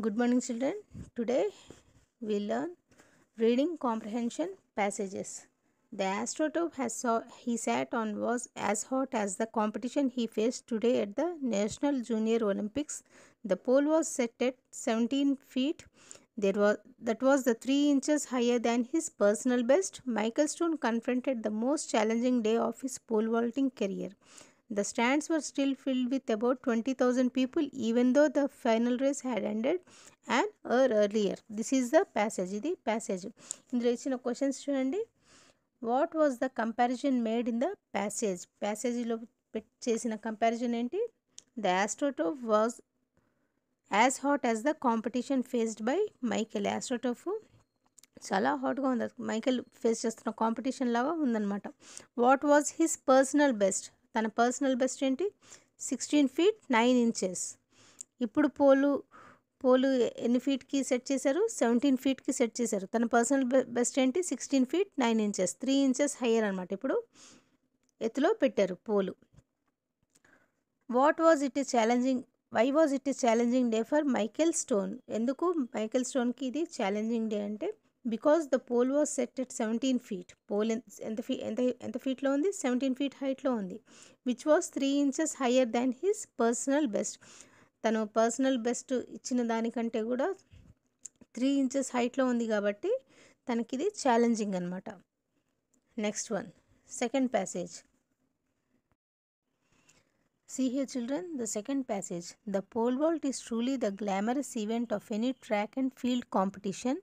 Good morning children. Today we learn reading comprehension passages. The astroturf has saw, he sat on was as hot as the competition he faced today at the National Junior Olympics. The pole was set at 17 feet. There was that was the 3 inches higher than his personal best. Michael Stone confronted the most challenging day of his pole vaulting career. The stands were filled filled with about 20,000 people, even though the final race had ended an hour earlier. This is the passage. ఇది passage. ఇందులో ఇచ్చిన questions చూడండి what was the comparison made in the passage ప్యాసేజ్లో చేసిన comparison ఏంటి the Astrodome was as hot as the competition faced by Michael Astrodome చాలా హాట్గా ఉంది మైకెల్ ఫేస్ చేస్తున్న కాంపిటీషన్ లాగా ఉందన్నమాట what was his personal best తన పర్సనల్ బెస్ట్ ఏంటి సిక్స్టీన్ ఫీట్ నైన్ ఇంచెస్ ఇప్పుడు పోలు పోలు ఎన్ని ఫీట్కి సెట్ చేశారు సెవెంటీన్ ఫీట్కి సెట్ చేశారు తన పర్సనల్ బెస్ట్ ఏంటి sixteen feet nine inches three inches higher అనమాట ఇప్పుడు ఎత్తులో పెట్టారు pole what was it challenging why was it challenging day for Michael Stone ఎందుకు మైకేల్ స్టోన్కి ఇది ఛాలెంజింగ్ డే అంటే because the pole was set at seventeen feet pole ఎంత feet ఎంత ఎంత ఫీట్లో ఉంది సెవెంటీన్ ఫీట్ హైట్లో ఉంది which was three inches higher than his personal best తను పర్సనల్ బెస్ట్ ఇచ్చిన దానికంటే కూడా త్రీ ఇంచెస్ హైట్లో ఉంది కాబట్టి తనకి ఇది ఛాలెంజింగ్ అనమాట next one second passage see here children the second passage the pole vault is truly the glamorous event of any track and field competition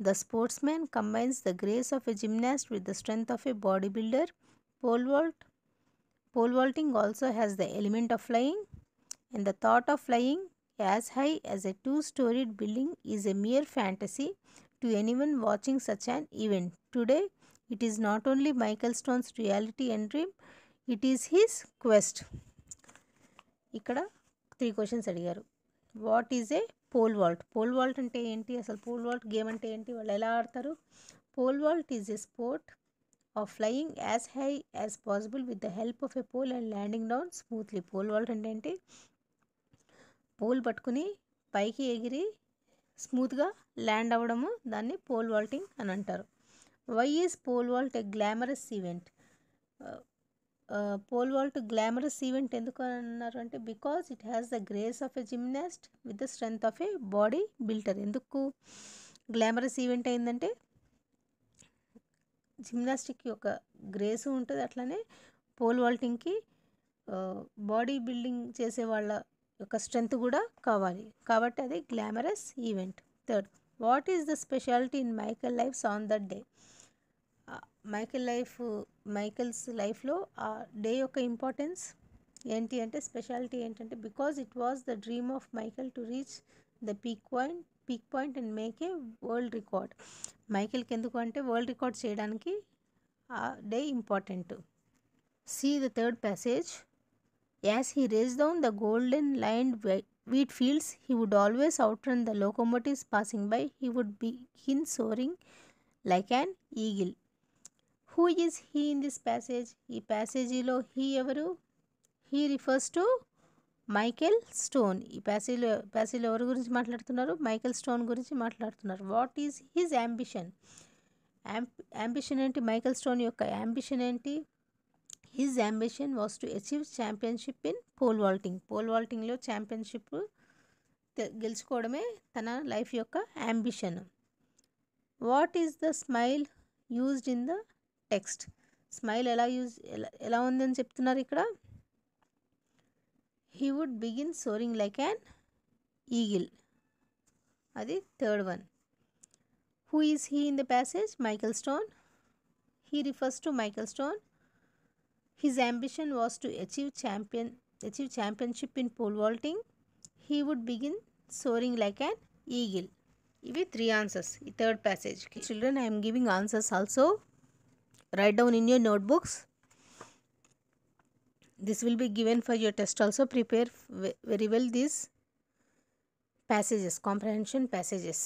The sportsman combines the grace of a gymnast with the strength of a bodybuilder. Pole vault. Pole vaulting also has the element of flying and the thought of flying as high as a two-storied building is a mere fantasy to anyone watching such an event. Today, it is not only Michael Stone's reality and dream, it is his quest. Quest three questions questions అడిగారు pole vault pole vault అంటే ఏంటి అసలు pole vault game అంటే ఏంటి వాళ్ళు ఎలా ఆడతారు pole vault is a sport of flying as high as possible with the help of a pole and landing down smoothly pole vault అంటే ఏంటి పోల్ పట్టుకుని పైకి ఎగిరి స్మూత్గా ల్యాండ్ అవ్వడము దాన్ని పోల్ వాల్టింగ్ అని అంటారు why is pole vault a glamorous event pole vault glamorous event ఎందుకు అన్నారు అంటే because it has the grace of a gymnast with the strength of a body builder ఎందుకు గ్లామరస్ ఈవెంట్ అయిందంటే gymnastic ఒక grace ఉంటుంది అట్లనే పోల్ వాల్టింగ్కి బాడీ బిల్డింగ్ చేసే వాళ్ళ యొక్క స్ట్రెంగ్త్ కూడా కావాలి కాబట్టి అది glamorous event third what is the speciality in Michael life's on that day Michael life Michael's లైఫ్లో ఆ డే యొక్క ఇంపార్టెన్స్ ఏంటి అంటే స్పెషాలిటీ ఏంటంటే because it was the dream of Michael to reach the peak point peak point and make a world record మైకిల్కి ఎందుకు అంటే world record చేయడానికి ఆ day important see the third passage as he race down the golden lined he would always outrun the locomotives passing by he would be in soaring like an eagle who is he in this passage ఈ ప్యాసేజీలో he ఎవరు he refers to Michael Stone ఈ ప్యాసేజ్లో ప్యాసేజ్లో ఎవరి గురించి మాట్లాడుతున్నారు Michael Stone గురించి మాట్లాడుతున్నారు what is his ambition ambition ఏంటి మైకెల్ స్టోన్ యొక్క యాంబిషన్ ఏంటి his ambition was to achieve championship in pole vaulting pole వాల్టింగ్లో ఛాంపియన్షిప్ గెలుచుకోవడమే తన లైఫ్ యొక్క ambition what is the smile used in the text. Smile ela use ela and then He would begin soaring like an eagle. Adi third one. Who is he in the passage? Michael Stone. He refers to Michael Stone. His ambition was to achieve champion achieve championship in pole vaulting. He would begin soaring like an eagle. Give three answers. Third passage. Children, I am giving answers also write down in your notebooks this will be given for your test also prepare very well these passages comprehension passages